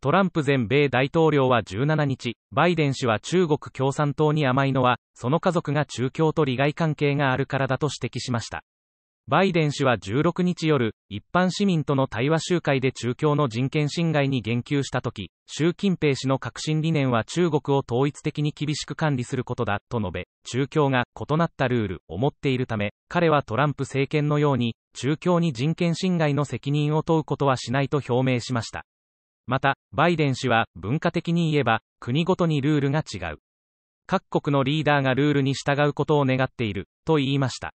トランプ前米大統領は17日、バイデン氏は中国共産党に甘いのは、その家族が中共と利害関係があるからだと指摘しました。バイデン氏は16日夜、一般市民との対話集会で中共の人権侵害に言及したとき、習近平氏の革新理念は中国を統一的に厳しく管理することだ、と述べ、中共が異なったルールを持っているため、彼はトランプ政権のように、中共に人権侵害の責任を問うことはしないと表明しました。また、バイデン氏は、文化的に言えば、国ごとにルールが違う。各国のリーダーがルールに従うことを願っている、と言いました。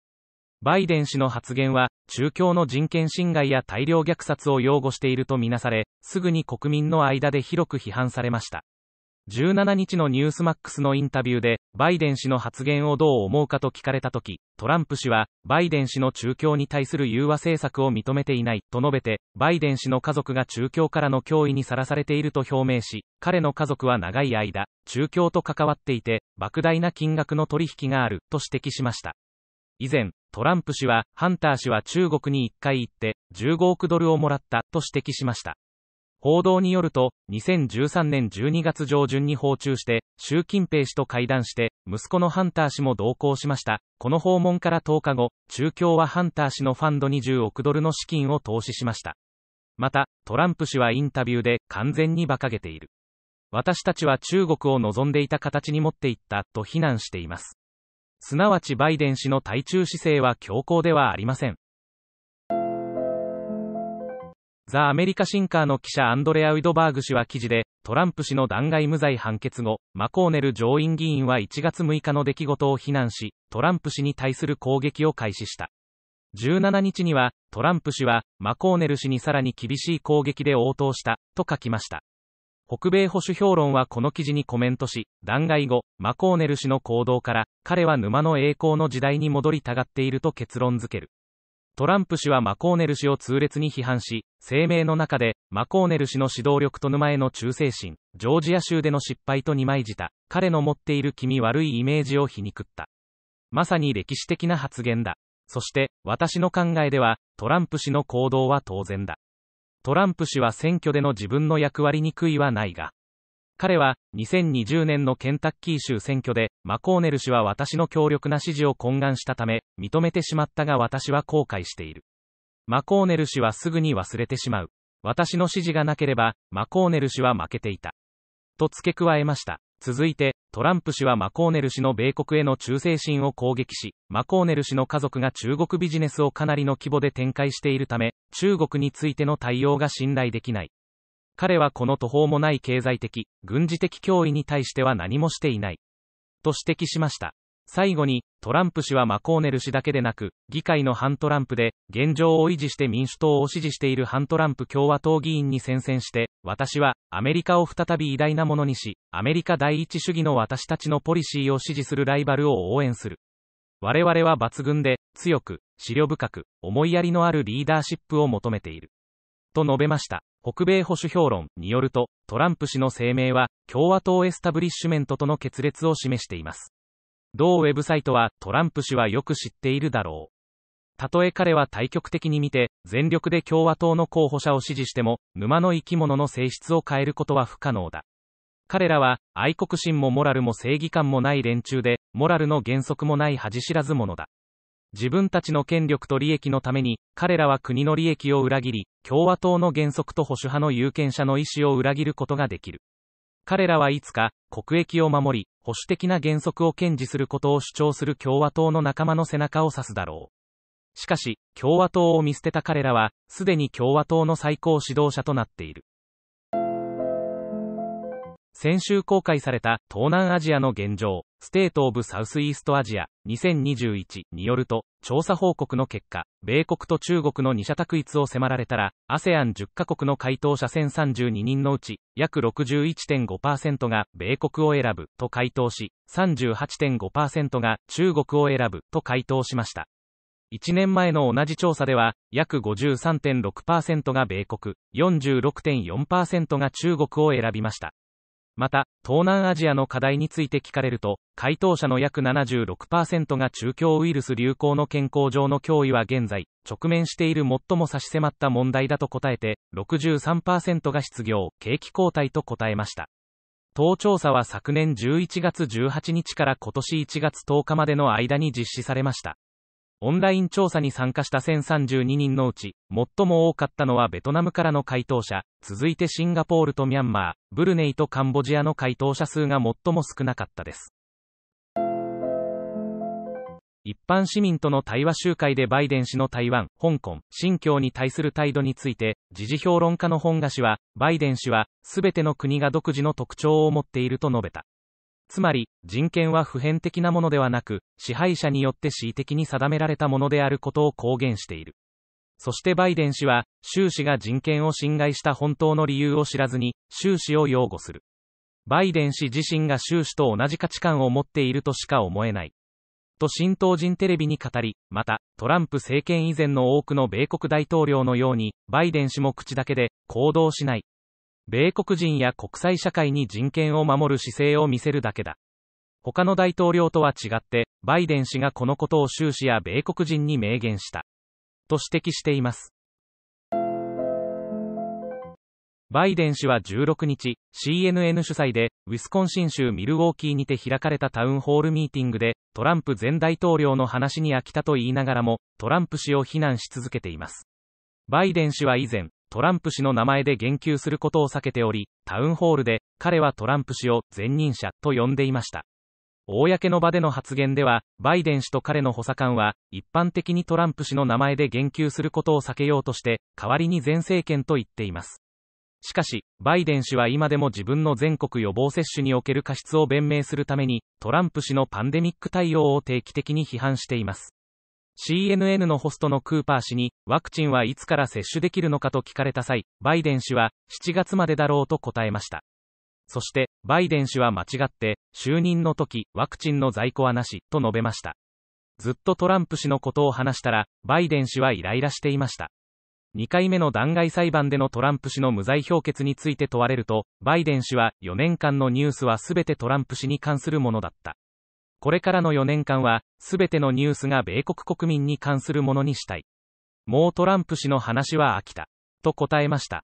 バイデン氏の発言は、中共の人権侵害や大量虐殺を擁護しているとみなされ、すぐに国民の間で広く批判されました。17日のニュースマックスのインタビューで、バイデン氏の発言をどう思うかと聞かれたとき、トランプ氏は、バイデン氏の中共に対する融和政策を認めていない、と述べて、バイデン氏の家族が中共からの脅威にさらされていると表明し、彼の家族は長い間、中共と関わっていて、莫大な金額の取引がある、と指摘しました。以前、トランプ氏は、ハンター氏は中国に1回行って、15億ドルをもらった、と指摘しました。報道によると、2013年12月上旬に訪中して、習近平氏と会談して、息子のハンター氏も同行しました。この訪問から10日後、中共はハンター氏のファンド20億ドルの資金を投資しました。また、トランプ氏はインタビューで完全に馬鹿げている。私たちは中国を望んでいた形に持っていった、と非難しています。すなわちバイデン氏の対中姿勢は強硬ではありません。ザ・アメリカ・シンカーの記者アンドレア・ウィドバーグ氏は記事で、トランプ氏の弾劾無罪判決後、マコーネル上院議員は1月6日の出来事を非難し、トランプ氏に対する攻撃を開始した。17日には、トランプ氏は、マコーネル氏にさらに厳しい攻撃で応答した、と書きました。北米保守評論はこの記事にコメントし、弾劾後、マコーネル氏の行動から、彼は沼の栄光の時代に戻りたがっていると結論付ける。トランプ氏はマコーネル氏を痛烈に批判し、声明の中で、マコーネル氏の指導力と沼への忠誠心、ジョージア州での失敗と二枚舌、彼の持っている気味悪いイメージを皮肉った。まさに歴史的な発言だ。そして、私の考えでは、トランプ氏の行動は当然だ。トランプ氏は選挙での自分の役割に悔いはないが、彼は、2020年のケンタッキー州選挙で、マコーネル氏は私の強力な支持を懇願したため、認めてしまったが私は後悔している。マコーネル氏はすぐに忘れてしまう。私の支持がなければ、マコーネル氏は負けていた。と付け加えました。続いて、トランプ氏はマコーネル氏の米国への忠誠心を攻撃し、マコーネル氏の家族が中国ビジネスをかなりの規模で展開しているため、中国についての対応が信頼できない。彼はこの途方もない経済的、軍事的脅威に対しては何もしていない。と指摘しました。最後に、トランプ氏はマコーネル氏だけでなく、議会の反トランプで、現状を維持して民主党を支持している反トランプ共和党議員に宣戦して、私は、アメリカを再び偉大なものにし、アメリカ第一主義の私たちのポリシーを支持するライバルを応援する。我々は抜群で、強く、思慮深く、思いやりのあるリーダーシップを求めている。と述べました。北米保守評論によると、トランプ氏の声明は、共和党エスタブリッシュメントとの決裂を示しています。同ウェブサイトは、トランプ氏はよく知っているだろう。たとえ彼は対極的に見て、全力で共和党の候補者を支持しても、沼の生き物の性質を変えることは不可能だ。彼らは、愛国心もモラルも正義感もない連中で、モラルの原則もない恥知らず者だ。自分たちの権力と利益のために、彼らは国の利益を裏切り、共和党の原則と保守派の有権者の意思を裏切ることができる。彼らはいつか、国益を守り、保守的な原則を堅持することを主張する共和党の仲間の背中を指すだろう。しかし、共和党を見捨てた彼らは、すでに共和党の最高指導者となっている。先週公開された東南アジアの現状、ステート・オブ・サウス・イースト・アジア2021によると、調査報告の結果、米国と中国の二者択一を迫られたら、ASEAN10 カ国の回答者1032人のうち、約61.5%が米国を選ぶと回答し、38.5%が中国を選ぶと回答しました。1年前の同じ調査では、約53.6%が米国、46.4%が中国を選びました。また、東南アジアの課題について聞かれると、回答者の約76%が中共ウイルス流行の健康上の脅威は現在、直面している最も差し迫った問題だと答えて、63%が失業、景気後退と答えました。当調査は昨年11月18日から今年1月10日までの間に実施されました。オンライン調査に参加した1032人のうち、最も多かったのはベトナムからの回答者、続いてシンガポールとミャンマー、ブルネイとカンボジアの回答者数が最も少なかったです。一般市民との対話集会でバイデン氏の台湾、香港、新疆に対する態度について、時事評論家の本賀氏は、バイデン氏は、すべての国が独自の特徴を持っていると述べた。つまり、人権は普遍的なものではなく、支配者によって恣意的に定められたものであることを公言している。そしてバイデン氏は、習氏が人権を侵害した本当の理由を知らずに、習氏を擁護する。バイデン氏自身が習氏と同じ価値観を持っているとしか思えない。と新東人テレビに語り、また、トランプ政権以前の多くの米国大統領のように、バイデン氏も口だけで、行動しない、米国人や国際社会に人権を守る姿勢を見せるだけだ。他の大統領とは違って、バイデン氏がこのことを終始や米国人に明言した。と指摘しています。バイデン氏は16日、CNN 主催で、ウィスコンシン州ミルウォーキーにて開かれたタウンホールミーティングで、トランプ前大統領の話に飽きたと言いながらも、トランプ氏を非難し続けています。バイデン氏は以前、トランプ氏の名前で言及することを避けており、タウンホールで彼はトランプ氏を前任者と呼んでいました。公の場での発言では、バイデン氏と彼の補佐官は、一般的にトランプ氏の名前で言及することを避けようとして、代わりに前政権と言っています。しかし、バイデン氏は今でも自分の全国予防接種における過失を弁明するために、トランプ氏のパンデミック対応を定期的に批判しています。CNN のホストのクーパー氏に、ワクチンはいつから接種できるのかと聞かれた際、バイデン氏は、7月までだろうと答えました。そして、バイデン氏は間違って、就任の時、ワクチンの在庫はなし、と述べました。ずっとトランプ氏のことを話したら、バイデン氏はイライラしていました。2回目の弾劾裁判でのトランプ氏の無罪評決について問われると、バイデン氏は4年間のニュースはすべてトランプ氏に関するものだった。これからの4年間は、すべてのニュースが米国国民に関するものにしたい。もうトランプ氏の話は飽きた。と答えました。